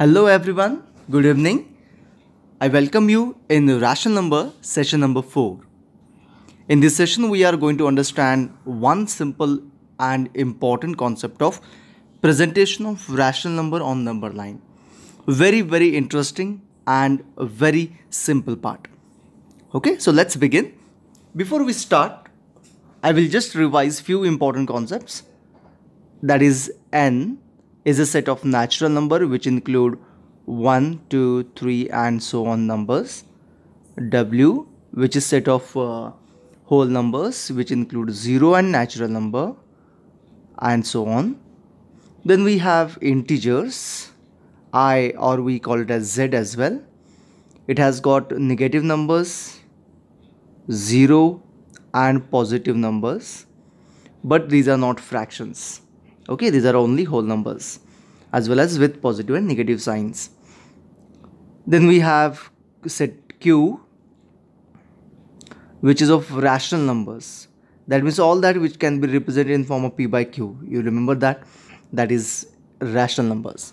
Hello everyone, good evening. I welcome you in rational number session number 4. In this session we are going to understand one simple and important concept of presentation of rational number on number line. Very very interesting and very simple part. Okay, so let's begin. Before we start, I will just revise few important concepts that is n is a set of natural number which include 1, 2, 3 and so on numbers. W which is set of uh, whole numbers which include 0 and natural number and so on. Then we have integers i or we call it as z as well. It has got negative numbers 0 and positive numbers but these are not fractions okay these are only whole numbers as well as with positive and negative signs then we have set q which is of rational numbers that means all that which can be represented in form of p by q you remember that that is rational numbers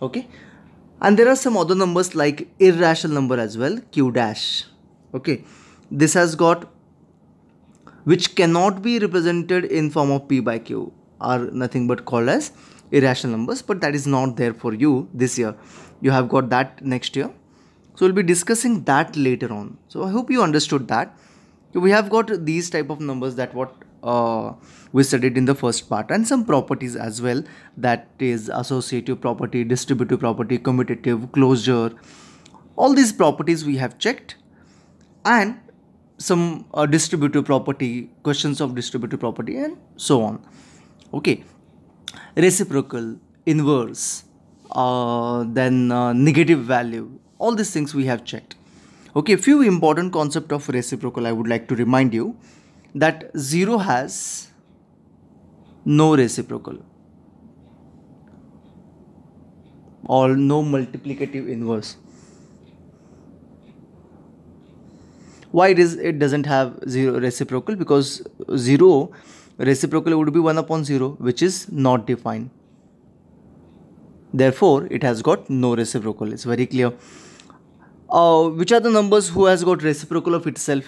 okay and there are some other numbers like irrational number as well q dash okay this has got which cannot be represented in form of p by q are nothing but called as irrational numbers but that is not there for you this year you have got that next year so we'll be discussing that later on so i hope you understood that we have got these type of numbers that what uh, we studied in the first part and some properties as well that is associative property distributive property commutative closure all these properties we have checked and some uh, distributive property questions of distributive property and so on okay reciprocal inverse uh, then uh, negative value all these things we have checked okay few important concept of reciprocal i would like to remind you that zero has no reciprocal or no multiplicative inverse why it is it doesn't have zero reciprocal because zero reciprocal would be 1 upon 0 which is not defined. Therefore, it has got no reciprocal. It's very clear. Uh, which are the numbers who has got reciprocal of itself?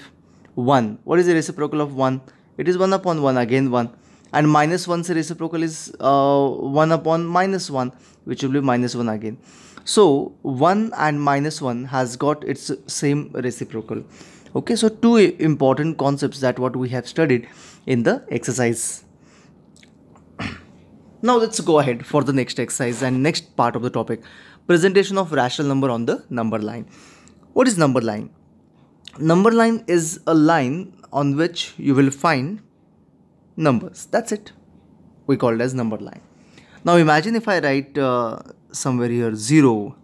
1. What is the reciprocal of 1? It is 1 upon 1 again 1 and minus 1's reciprocal is uh, 1 upon minus 1 which will be minus 1 again. So 1 and minus 1 has got its same reciprocal. Okay, so two important concepts that what we have studied in the exercise. now let's go ahead for the next exercise and next part of the topic. Presentation of rational number on the number line. What is number line? Number line is a line on which you will find numbers. That's it. We call it as number line. Now imagine if I write uh, somewhere here 0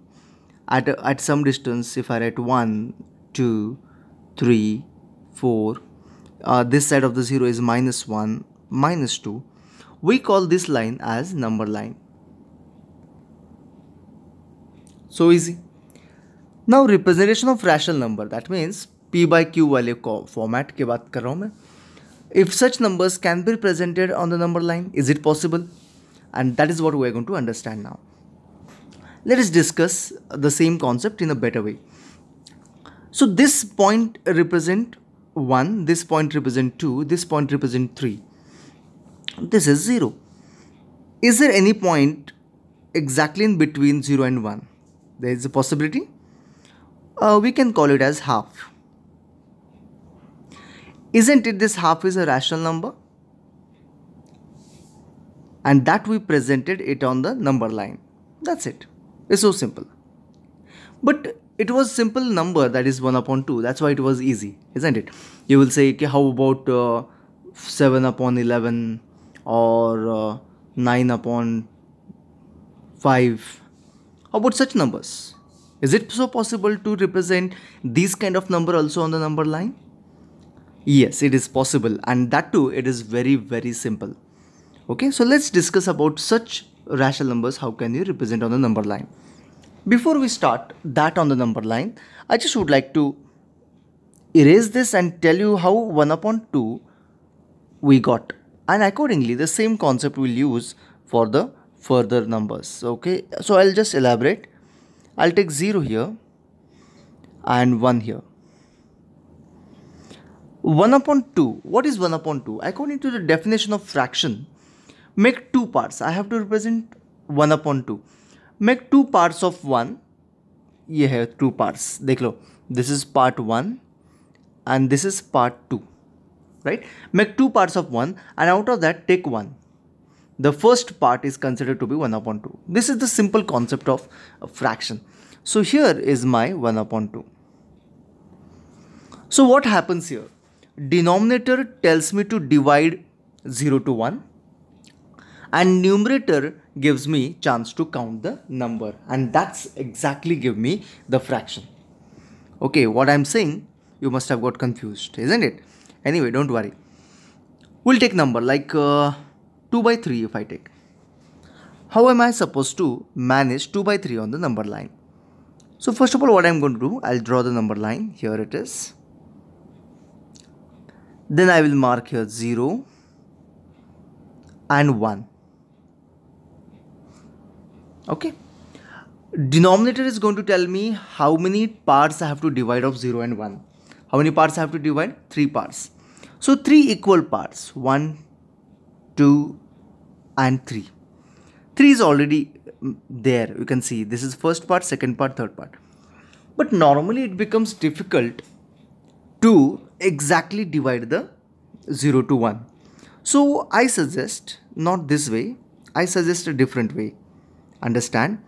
at, at some distance if I write 1, 2, 3, 4, uh, this side of the 0 is minus 1 minus 2 we call this line as number line so easy now representation of rational number that means p by q वाले format की बात कर रहा if such numbers can be represented on the number line is it possible and that is what we are going to understand now let us discuss the same concept in a better way so this point represent 1 this point represent 2 this point represent 3 this is 0 is there any point exactly in between 0 and 1 there is a possibility uh, we can call it as half isn't it this half is a rational number and that we presented it on the number line that's it it's so simple but it was simple number that is 1 upon 2 that's why it was easy isn't it you will say okay, how about uh, 7 upon 11 or uh, 9 upon 5 how about such numbers is it so possible to represent these kind of number also on the number line yes it is possible and that too it is very very simple okay so let's discuss about such rational numbers how can you represent on the number line before we start that on the number line, I just would like to erase this and tell you how 1 upon 2 we got. And accordingly, the same concept we'll use for the further numbers. Okay, so I'll just elaborate. I'll take 0 here and 1 here. 1 upon 2. What is 1 upon 2? According to the definition of fraction, make two parts. I have to represent 1 upon 2 make two parts of one ये है two parts देख लो this is part one and this is part two right make two parts of one and out of that take one the first part is considered to be 1 upon 2 this is the simple concept of fraction so here is my 1 upon 2 so what happens here denominator tells me to divide 0 to 1 and numerator gives me chance to count the number and that's exactly give me the fraction okay what i'm saying you must have got confused isn't it anyway don't worry we'll take number like uh, 2 by 3 if i take how am i supposed to manage 2 by 3 on the number line so first of all what i'm going to do i'll draw the number line here it is then i will mark here 0 and 1 okay denominator is going to tell me how many parts I have to divide of 0 and 1 how many parts I have to divide 3 parts so 3 equal parts 1 2 and 3 3 is already mm, there you can see this is first part second part third part but normally it becomes difficult to exactly divide the 0 to 1 so I suggest not this way I suggest a different way understand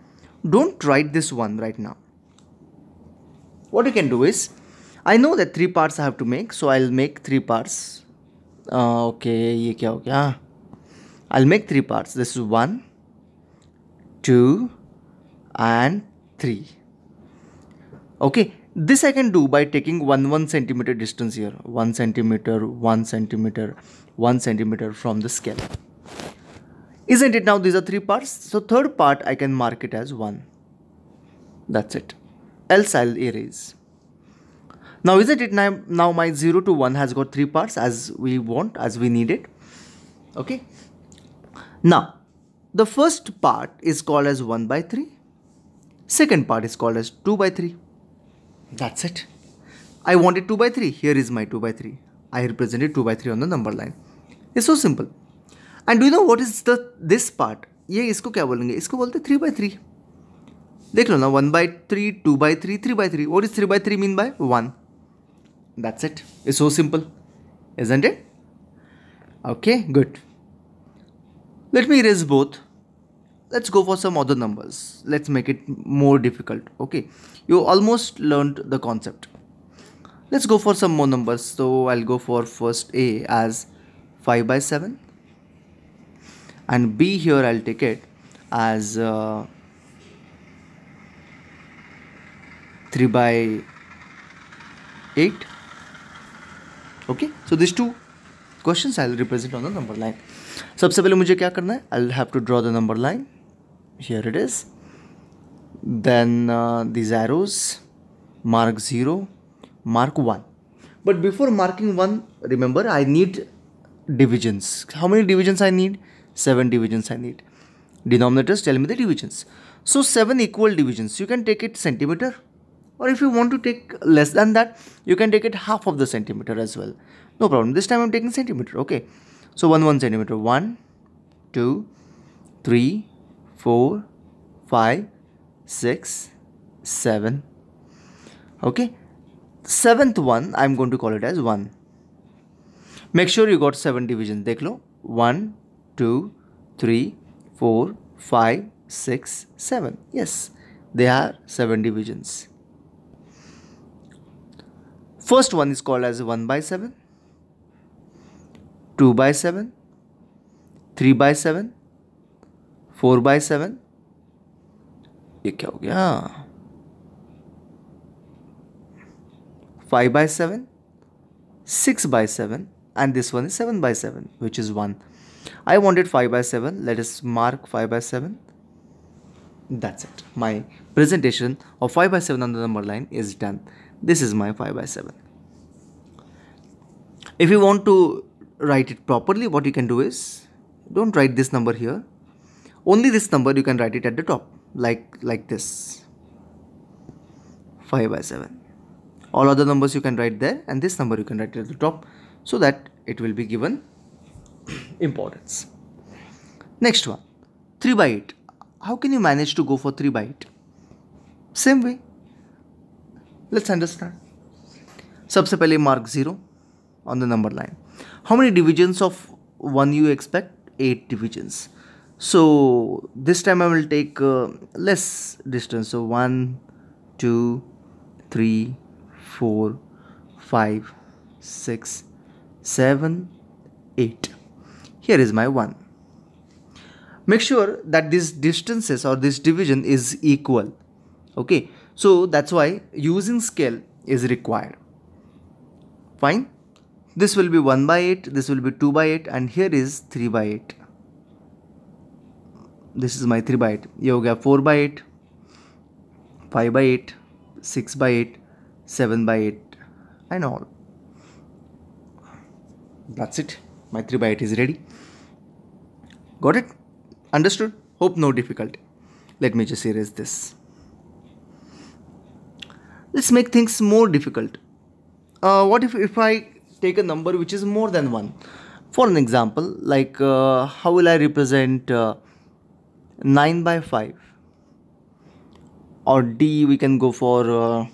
don't write this one right now what you can do is I know that three parts I have to make so I'll make three parts uh, okay ye kya ho gaya I'll make three parts this is one two and three okay this I can do by taking one one centimeter distance here one centimeter one centimeter one centimeter from the scale isn't it now these are three parts? So third part I can mark it as 1. That's it. Else I'll erase. Now isn't it now my 0 to 1 has got three parts as we want, as we need it. Okay. Now the first part is called as 1 by 3. Second part is called as 2 by 3. That's it. I wanted 2 by 3. Here is my 2 by 3. I represented 2 by 3 on the number line. It's so simple. And do know what is the this part ये इसको क्या बोलेंगे इसको बोलते three by three. देख लो ना one by three, two by three, three by three. What is three by three mean by one that's it is so simple isn't it? Okay, good. Let me erase both. Let's go for some other numbers. Let's make it more difficult. Okay, you almost learned the concept. Let's go for some more numbers. So I'll go for first A as 5 by 7 and b here I'll take it as uh, 3 by 8 okay so these two questions I'll represent on the number line So पहले मुझे क्या करना I'll have to draw the number line here it is then uh, these arrows mark 0 mark 1 but before marking 1 remember I need divisions how many divisions I need 7 divisions I need. Denominators tell me the divisions. So 7 equal divisions, you can take it centimeter or if you want to take less than that, you can take it half of the centimeter as well. No problem, this time I'm taking centimeter, okay. So 1, 1 centimeter, 1, 2, 3, 4, 5, 6, 7, okay. Seventh one, I'm going to call it as 1. Make sure you got 7 divisions, Declo. 1, Two, three, four, five, six, seven. Yes, there are 7 divisions. First one is called as 1 by 7, 2 by 7, 3 by 7, 4 by 7. ये क्या हो गया Five by seven, six by seven, and this one is seven by seven, which is one. I wanted 5 by 7 let us mark 5 by 7 that's it my presentation of 5 by 7 on the number line is done this is my 5 by 7 if you want to write it properly what you can do is don't write this number here only this number you can write it at the top like like this 5 by 7 all other numbers you can write there and this number you can write at the top so that it will be given importance. Next one 3 by 8. How can you manage to go for 3 by 8? Same way. Let's understand. सबसे पहले mark zero on the number line how many divisions of one you expect eight divisions so this time I will take less distance so one two three four five six seven eight here is my 1 make sure that these distances or this division is equal okay so that's why using scale is required fine this will be 1 by 8 this will be 2 by 8 and here is 3 by 8 this is my 3 by 8 ये हो 4 by 8 5 by 8 6 by 8 7 by 8 and all that's it my 3 by 8 is ready got it understood hope no difficulty let me just erase this let's make things more difficult uh, what if, if I take a number which is more than 1 for an example like uh, how will I represent uh, 9 by 5 or D we can go for uh,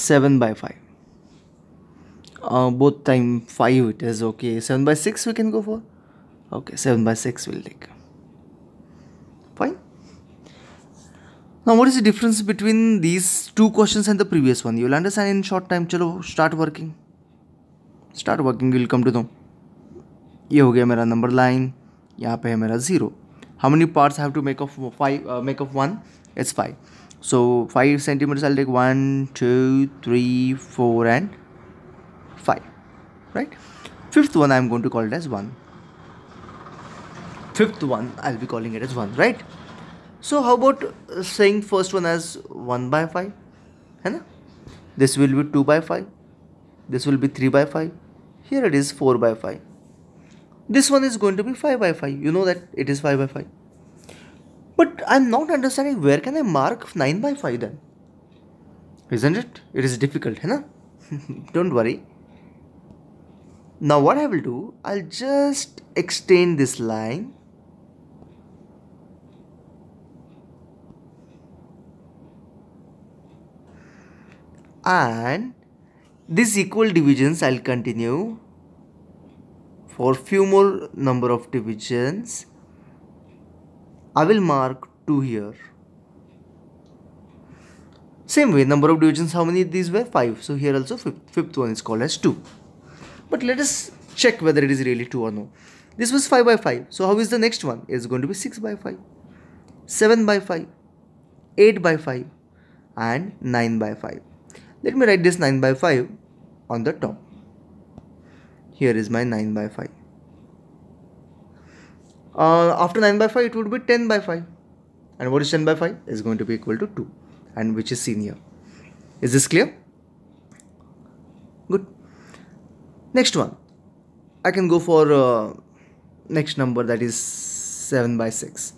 seven by five both time five it is okay seven by six we can go for okay seven by six will take fine ना what is the difference between these two question and the previous one you'll understand in short time चलो start working start working will come to दम ये हो गया मेरा number line यहाँ पे है मेरा zero how many parts I have to make of five uh, make of one it's five so five centimeters I'll take one two three four and five right fifth one I'm going to call it as one fifth one I'll be calling it as one right so how about uh, saying first one as 1 by 5 and this will be 2 by 5 this will be 3 by 5 here it is 4 by 5 this one is going to be 5 by 5 you know that it is 5 by 5 but i'm not understanding where can i mark 9 by 5 then isn't it it is difficult hai na? don't worry now what i will do i'll just extend this line and this equal divisions i'll continue for few more number of divisions I will mark 2 here same way number of divisions how many these were 5 so here also fifth, fifth one is called as 2 but let us check whether it is really 2 or no this was 5 by 5 so how is the next one it's going to be 6 by 5 7 by 5 8 by 5 and 9 by 5 let me write this 9 by 5 on the top here is my 9 by 5 uh, after 9 by 5 it would be 10 by 5 and what is 10 by 5 is going to be equal to 2 and which is seen here is this clear good next one I can go for uh, next number that is 7 by 6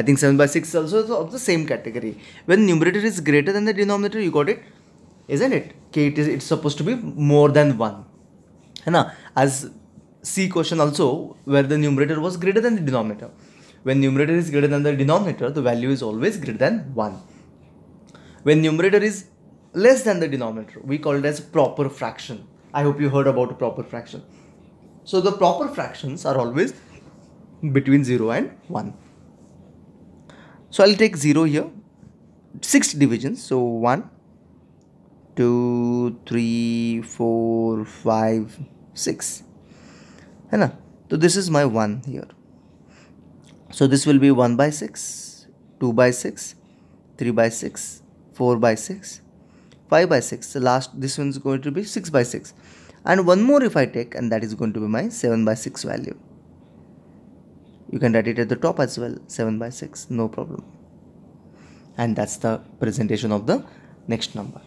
I think 7 by 6 also is of the same category when numerator is greater than the denominator you got it isn't it k it is it's supposed to be more than 1 and as c question also where the numerator was greater than the denominator when numerator is greater than the denominator the value is always greater than 1 when numerator is less than the denominator we call it as proper fraction i hope you heard about a proper fraction so the proper fractions are always between 0 and 1 so i'll take 0 here 6 divisions so 1 two three four five six है ना तो this is my one year so this will be 1 by 6 2 by 6 3 by 6 4 by 6 5 by 6 the last this one is going to be 6 by 6 and one more if I take and that is going to be my 7 by 6 value you can write it at the top as well 7 by 6 no problem and that's the presentation of the next number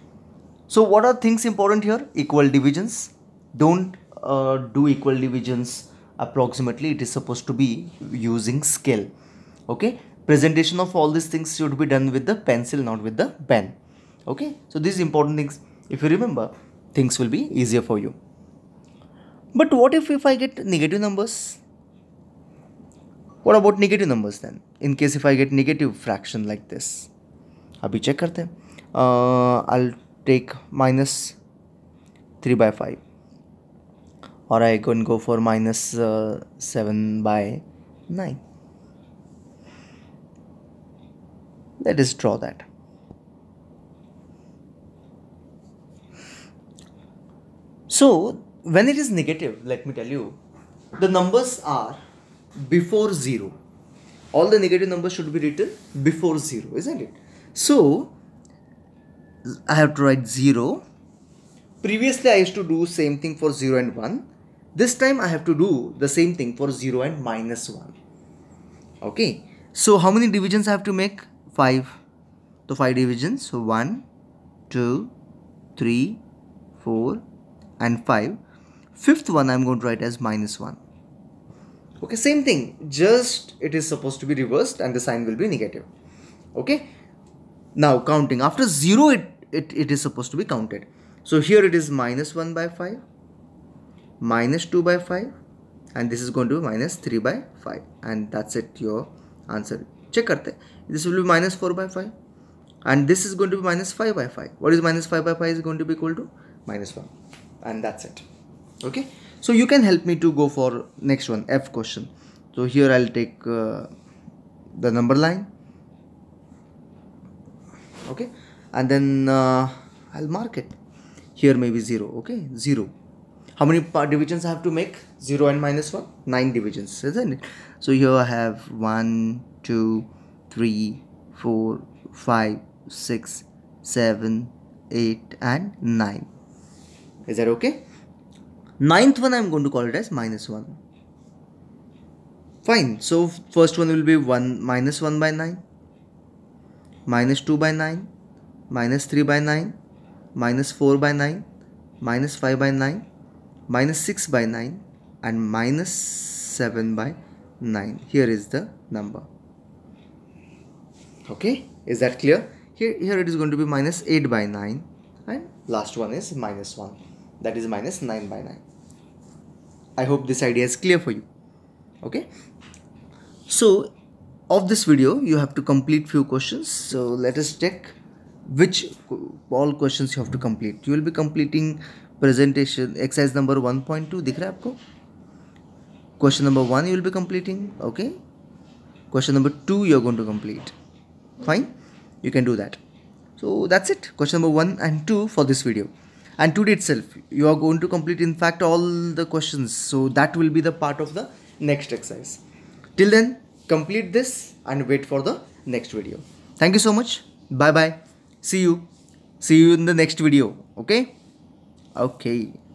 so what are things important here? Equal divisions. Don't uh, do equal divisions approximately. It is supposed to be using scale. Okay. Presentation of all these things should be done with the pencil, not with the pen. Okay. So these important things, if you remember, things will be easier for you. But what if, if I get negative numbers? What about negative numbers then? In case if I get negative fraction like this. अभी check करते take minus 3 by 5 or I can go for minus, uh, 7 by 9 let us draw that so when it is negative let me tell you the numbers are before 0 all the negative numbers should be written before 0 isn't it so I have to write 0. Previously I used to do same thing for 0 and 1. This time I have to do the same thing for 0 and minus 1. Okay. So how many divisions I have to make? 5. So 5 divisions. So 1, 2, 3, 4 and 5. Fifth one I'm going to write as minus 1. Okay, same thing. Just it is supposed to be reversed and the sign will be negative. Okay. Now counting. After 0 it it, it is supposed to be counted. So here it is minus 1 by 5, minus 2 by 5 and this is going to be minus 3 by 5 and that's it your answer. Check karte. This will be minus 4 by 5 and this is going to be minus 5 by 5. What is minus 5 by 5 is going to be equal to minus 1 and that's it. Okay. So you can help me to go for next one F question. So here I'll take uh, the number line okay and then uh, I'll mark it here maybe 0 okay 0 how many divisions I have to make 0 and minus 1 9 divisions isn't it so here I have 1 2 3 4 5 6 7 8 and 9 is that okay ninth one I'm going to call it as minus 1 fine so first one will be 1 minus 1 by 9 minus 2 by 9 minus 3 by 9, minus 4 by 9, minus 5 by 9, minus 6 by 9 and minus 7 by 9. Here is the number. Okay, is that clear? Here, here it is going to be minus 8 by 9 and last one is minus 1 that is minus 9 by 9. I hope this idea is clear for you. Okay. So of this video you have to complete few questions. So let us check which all questions you have to complete you will be completing presentation exercise number 1.2 दिख रहा है आपको question number 1 you will be completing okay question number 2 you are going to complete fine you can do that so that's it question number 1 and 2 for this video and today itself you are going to complete in fact all the questions so that will be the part of the next exercise till then complete this and wait for the next video thank you so much bye bye see you see you in the next video okay okay